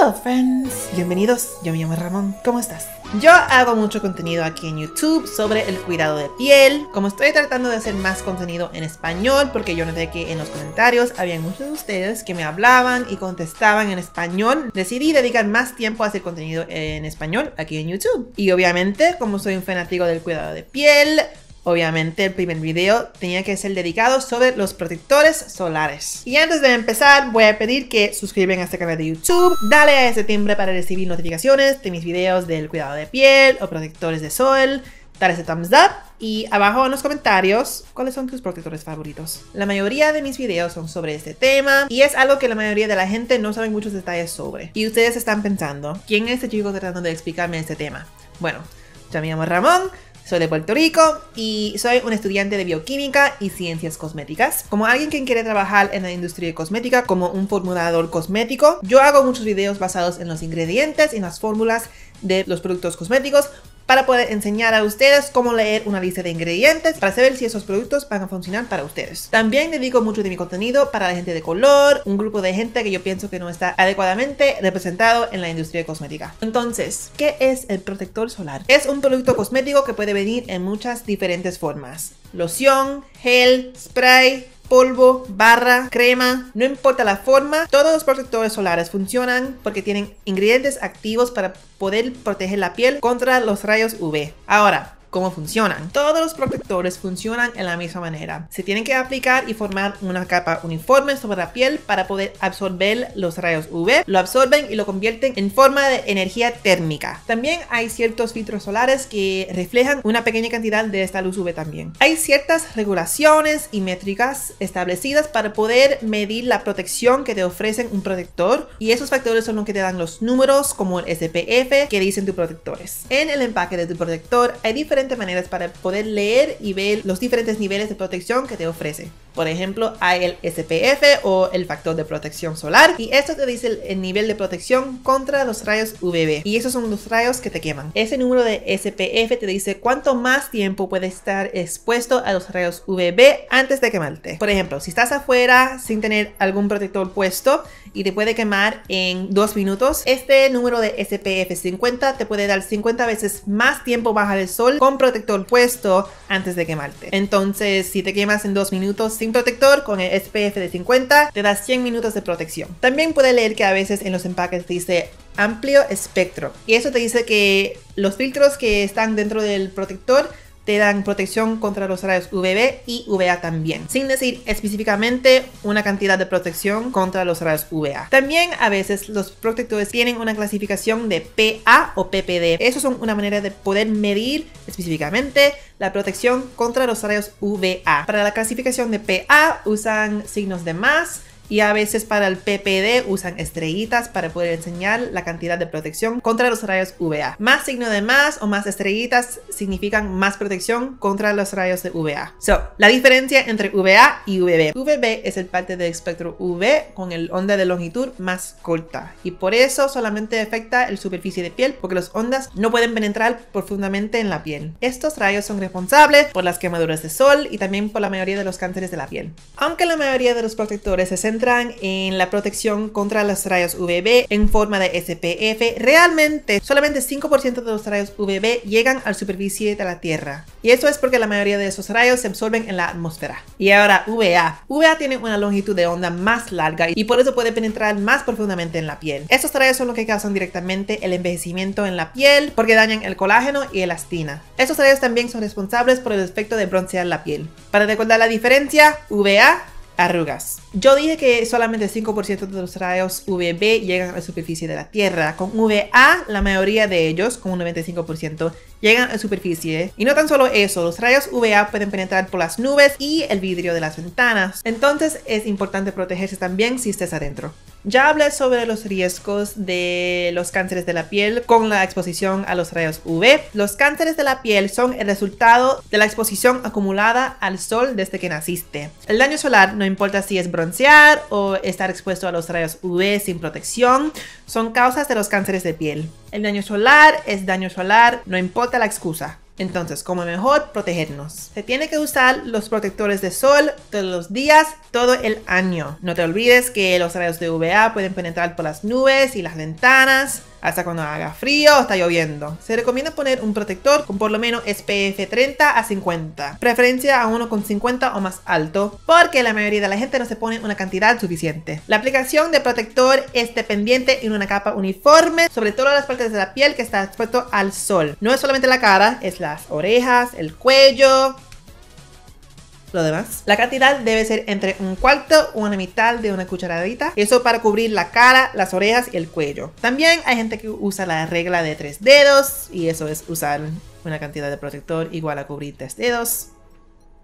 Hello friends, bienvenidos, yo me llamo Ramón, ¿cómo estás? Yo hago mucho contenido aquí en YouTube sobre el cuidado de piel, como estoy tratando de hacer más contenido en español, porque yo noté que en los comentarios había muchos de ustedes que me hablaban y contestaban en español, decidí dedicar más tiempo a hacer contenido en español aquí en YouTube. Y obviamente, como soy un fanático del cuidado de piel, Obviamente el primer video tenía que ser dedicado sobre los protectores solares. Y antes de empezar voy a pedir que suscriben a este canal de YouTube, dale a ese timbre para recibir notificaciones de mis videos del cuidado de piel o protectores de sol, dale ese thumbs up y abajo en los comentarios cuáles son tus protectores favoritos. La mayoría de mis videos son sobre este tema y es algo que la mayoría de la gente no sabe muchos detalles sobre. Y ustedes están pensando, ¿quién es este chico tratando de explicarme este tema? Bueno, yo me llamo Ramón. Soy de Puerto Rico y soy un estudiante de bioquímica y ciencias cosméticas. Como alguien que quiere trabajar en la industria cosmética como un formulador cosmético, yo hago muchos videos basados en los ingredientes y en las fórmulas de los productos cosméticos para poder enseñar a ustedes cómo leer una lista de ingredientes para saber si esos productos van a funcionar para ustedes. También dedico mucho de mi contenido para la gente de color, un grupo de gente que yo pienso que no está adecuadamente representado en la industria cosmética. Entonces, ¿qué es el protector solar? Es un producto cosmético que puede venir en muchas diferentes formas. Loción, gel, spray, polvo, barra, crema, no importa la forma, todos los protectores solares funcionan porque tienen ingredientes activos para poder proteger la piel contra los rayos UV. Ahora, cómo funcionan. Todos los protectores funcionan en la misma manera. Se tienen que aplicar y formar una capa uniforme sobre la piel para poder absorber los rayos UV. Lo absorben y lo convierten en forma de energía térmica. También hay ciertos filtros solares que reflejan una pequeña cantidad de esta luz UV también. Hay ciertas regulaciones y métricas establecidas para poder medir la protección que te ofrecen un protector y esos factores son los que te dan los números como el SPF que dicen tus protectores. En el empaque de tu protector hay diferentes maneras para poder leer y ver los diferentes niveles de protección que te ofrece por ejemplo, hay el SPF o el factor de protección solar. Y esto te dice el, nivel de protección contra los rayos UVB. Y esos son los rayos que te queman. Ese número de SPF te dice cuánto más tiempo puedes estar expuesto a los rayos UVB antes de quemarte. Por ejemplo, si estás afuera sin tener algún protector puesto y te puede quemar en dos minutos, este número de SPF 50 te puede dar 50 veces más tiempo baja el sol con protector puesto antes de quemarte. Entonces, si te quemas en dos minutos protector con el SPF de 50 te da 100 minutos de protección. También puede leer que a veces en los empaques dice amplio espectro y eso te dice que los filtros que están dentro del protector te dan protección contra los rayos UVB y UVA también, sin decir específicamente una cantidad de protección contra los rayos UVA. También a veces los protectores tienen una clasificación de PA o PPD. Eso son una manera de poder medir específicamente la protección contra los rayos UVA. Para la clasificación de PA usan signos de más, y a veces para el PPD usan estrellitas para poder enseñar la cantidad de protección contra los rayos UVA. Más signo de más o más estrellitas significan más protección contra los rayos de UVA. So, la diferencia entre UVA y UVB. UVB es el parte del espectro UV con el onda de longitud más corta y por eso solamente afecta el superficie de piel porque las ondas no pueden penetrar profundamente en la piel. Estos rayos son responsables por las quemaduras de sol y también por la mayoría de los cánceres de la piel. Aunque la mayoría de los protectores se centran en la protección contra las rayos UVB en forma de SPF, realmente solamente 5% de los rayos UVB llegan a la superficie de la Tierra. Y eso es porque la mayoría de esos rayos se absorben en la atmósfera. Y ahora UVA. UVA tiene una longitud de onda más larga y por eso puede penetrar más profundamente en la piel. Estos rayos son los que causan directamente el envejecimiento en la piel porque dañan el colágeno y elastina. Estos rayos también son responsables por el efecto de broncear la piel. Para recordar la diferencia, UVA arrugas. Yo dije que solamente 5% de los rayos UVB llegan a la superficie de la Tierra. Con UVA, la mayoría de ellos, como un 95%, llegan a la superficie. Y no tan solo eso, los rayos UVA pueden penetrar por las nubes y el vidrio de las ventanas. Entonces es importante protegerse también si estés adentro. Ya hablé sobre los riesgos de los cánceres de la piel con la exposición a los rayos UV. Los cánceres de la piel son el resultado de la exposición acumulada al sol desde que naciste. El daño solar, no importa si es broncear o estar expuesto a los rayos UV sin protección, son causas de los cánceres de piel. El daño solar es daño solar, no importa la excusa. Entonces, ¿cómo mejor protegernos. Se tiene que usar los protectores de sol todos los días, todo el año. No te olvides que los rayos de UVA pueden penetrar por las nubes y las ventanas hasta cuando haga frío o está lloviendo. Se recomienda poner un protector con por lo menos SPF 30 a 50, preferencia a uno con 50 o más alto, porque la mayoría de la gente no se pone una cantidad suficiente. La aplicación de protector es dependiente en una capa uniforme sobre todas las partes de la piel que está expuesto al sol. No es solamente la cara, es las orejas, el cuello, lo demás. La cantidad debe ser entre un cuarto, o una mitad de una cucharadita. Eso para cubrir la cara, las orejas y el cuello. También hay gente que usa la regla de tres dedos y eso es usar una cantidad de protector igual a cubrir tres dedos.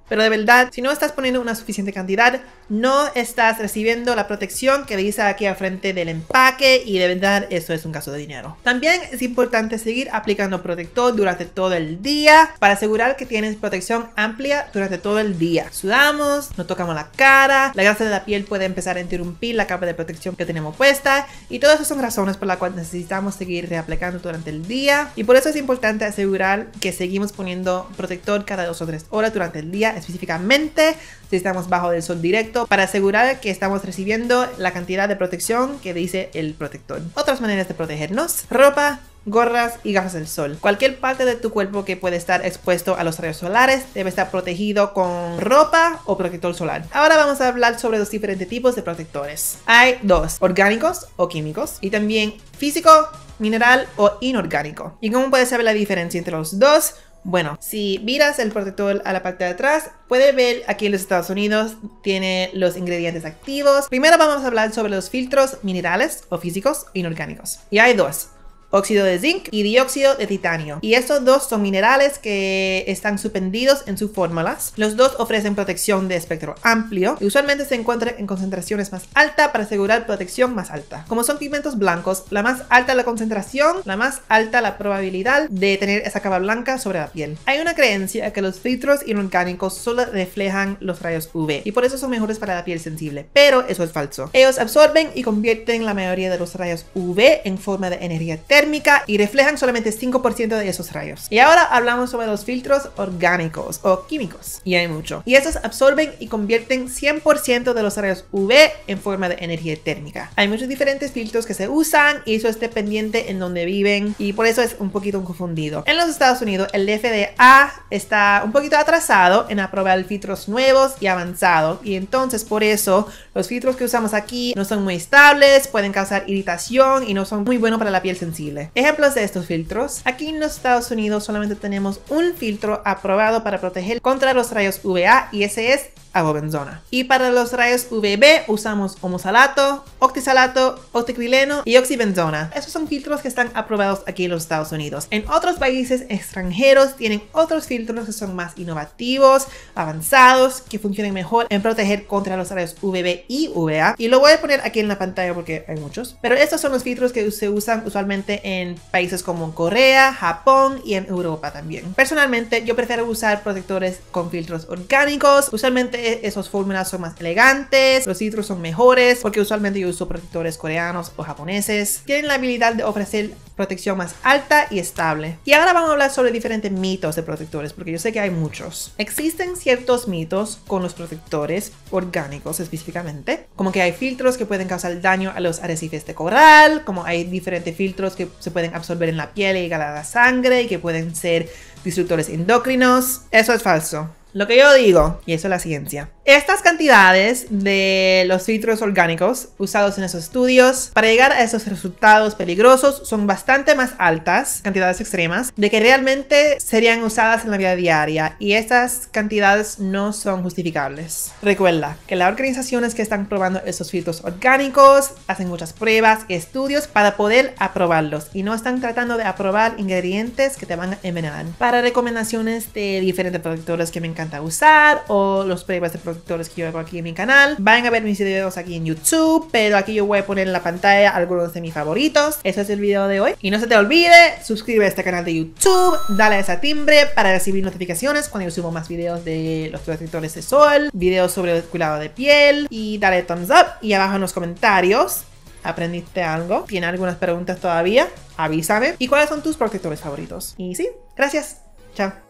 Pero de verdad, si no estás poniendo una suficiente cantidad, no estás recibiendo la protección que dice aquí al frente del empaque y de verdad eso es un caso de dinero. También es importante seguir aplicando protector durante todo el día para asegurar que tienes protección amplia durante todo el día. Sudamos, no tocamos la cara, la grasa de la piel puede empezar a interrumpir la capa de protección que tenemos puesta y todas esas son razones por las cuales necesitamos seguir reaplicando durante el día y por eso es importante asegurar que seguimos poniendo protector cada dos o tres horas durante el día específicamente si estamos bajo el sol directo para asegurar que estamos recibiendo la cantidad de protección que dice el protector. Otras maneras de protegernos, ropa, gorras y gafas del sol. Cualquier parte de tu cuerpo que puede estar expuesto a los rayos solares debe estar protegido con ropa o protector solar. Ahora vamos a hablar sobre los diferentes tipos de protectores. Hay dos, orgánicos o químicos y también físico, mineral o inorgánico. ¿Y cómo puedes saber la diferencia entre los dos? Bueno, si miras el protector a la parte de atrás, puede ver aquí en los Estados Unidos tiene los ingredientes activos. Primero vamos a hablar sobre los filtros minerales o físicos inorgánicos. Y hay dos óxido de zinc y dióxido de titanio. Y estos dos son minerales que están suspendidos en sus fórmulas. Los dos ofrecen protección de espectro amplio y usualmente se encuentran en concentraciones más altas para asegurar protección más alta. Como son pigmentos blancos, la más alta la concentración, la más alta la probabilidad de tener esa capa blanca sobre la piel. Hay una creencia que los filtros inorgánicos solo reflejan los rayos UV y por eso son mejores para la piel sensible, pero eso es falso. Ellos absorben y convierten la mayoría de los rayos UV en forma de energía térmica y reflejan solamente 5% de esos rayos. Y ahora hablamos sobre los filtros orgánicos o químicos, y hay mucho. Y esos absorben y convierten 100% de los rayos UV en forma de energía térmica. Hay muchos diferentes filtros que se usan y eso es dependiente en donde viven y por eso es un poquito confundido. En los Estados Unidos, el FDA está un poquito atrasado en aprobar filtros nuevos y avanzados y entonces por eso los filtros que usamos aquí no son muy estables, pueden causar irritación y no son muy buenos para la piel sensible. Ejemplos de estos filtros. Aquí en los Estados Unidos solamente tenemos un filtro aprobado para proteger contra los rayos UVA y ese es a Y para los rayos UVB usamos homosalato, octisalato, octicrileno y oxibenzona. Estos son filtros que están aprobados aquí en los Estados Unidos. En otros países extranjeros tienen otros filtros que son más innovativos, avanzados, que funcionan mejor en proteger contra los rayos UVB y UVA. Y lo voy a poner aquí en la pantalla porque hay muchos. Pero estos son los filtros que se usan usualmente en países como Corea, Japón y en Europa también. Personalmente yo prefiero usar protectores con filtros orgánicos. Usualmente eh, esos fórmulas son más elegantes, los filtros son mejores, porque usualmente yo uso protectores coreanos o japoneses. Tienen la habilidad de ofrecer protección más alta y estable. Y ahora vamos a hablar sobre diferentes mitos de protectores, porque yo sé que hay muchos. Existen ciertos mitos con los protectores orgánicos específicamente, como que hay filtros que pueden causar daño a los arrecifes de coral, como hay diferentes filtros que se pueden absorber en la piel y llegar a la sangre y que pueden ser disruptores endocrinos. Eso es falso. Lo que yo digo, y eso es la ciencia, estas cantidades de los filtros orgánicos usados en esos estudios para llegar a esos resultados peligrosos son bastante más altas, cantidades extremas, de que realmente serían usadas en la vida diaria y estas cantidades no son justificables. Recuerda que las organizaciones que están probando esos filtros orgánicos hacen muchas pruebas y estudios para poder aprobarlos y no están tratando de aprobar ingredientes que te van a envenenar. Para recomendaciones de diferentes productores que me encanta usar o los pruebas de productores que yo hago aquí en mi canal. Vayan a ver mis videos aquí en YouTube, pero aquí yo voy a poner en la pantalla algunos de mis favoritos. Ese es el video de hoy. Y no se te olvide, suscríbete a este canal de YouTube, dale a esa timbre para recibir notificaciones cuando yo subo más videos de los protectores de sol, videos sobre el cuidado de piel y dale thumbs up y abajo en los comentarios aprendiste algo, tienes algunas preguntas todavía, avísame. ¿Y cuáles son tus protectores favoritos? Y sí, gracias. Chao.